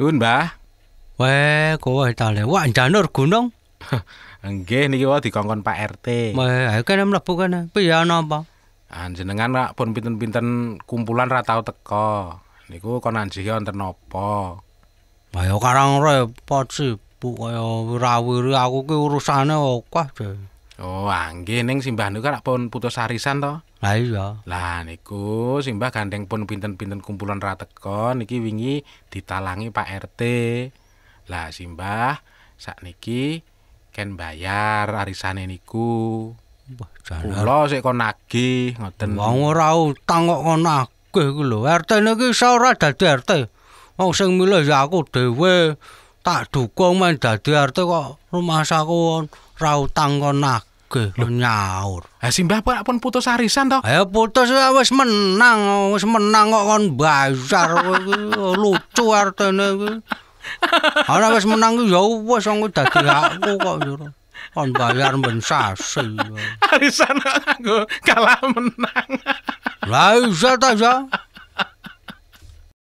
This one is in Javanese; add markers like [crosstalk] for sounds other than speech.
Nuwun, Mbah. Weh, kowe tale. Wah, janur gunung. Nggih niki wae dikongkon Pak RT. Weh, ayo kene mlebu kene. Piye ana Anjenengan rak pun pinten-pinten kumpulan ra tau teko. Niku kon anjihe wonten napa? Wah, karang repot sih. Bu kaya wiri aku ki urusane akeh, Oh, anggening Simbah niku karep pun putus arisan to? Lah iya. Lah niku Simbah gandeng pun pinten-pinten kumpulan rateka niki wingi ditalangi Pak RT. Lah Simbah sakniki ken bayar arisane niku. Wah, jalar. Kula sik kon nagih ngoten. Wong ora utang kok kon nagih ku lho. RT niki iso ora dadi RT. Wong sing milih ya aku dhewe. Tak dukung men dadi RT kok rumah saku ora utang kon nagih. Oke, lu nyaur. Eh simbah pun pun putus arisan toh. Ayo putus wis menang, wis menang kok kon bazar lucu artine iki. [laughs] Ana wis menang ku ya wis aku dadi aku kok jur. Kon bayar ben sasi. Arisan aku kalah menang. Lah iso ta